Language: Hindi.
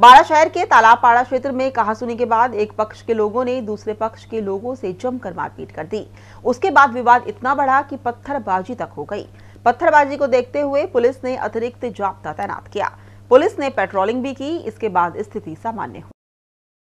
बाड़ा शहर के तालाबपाड़ा क्षेत्र में कहासुनी के बाद एक पक्ष के लोगों ने दूसरे पक्ष के लोगों से जमकर मारपीट कर दी उसके बाद विवाद इतना बढ़ा कि पत्थरबाजी तक हो गई पत्थरबाजी को देखते हुए पुलिस ने अतिरिक्त जाप्ता तैनात किया पुलिस ने पेट्रोलिंग भी की इसके बाद स्थिति सामान्य हुई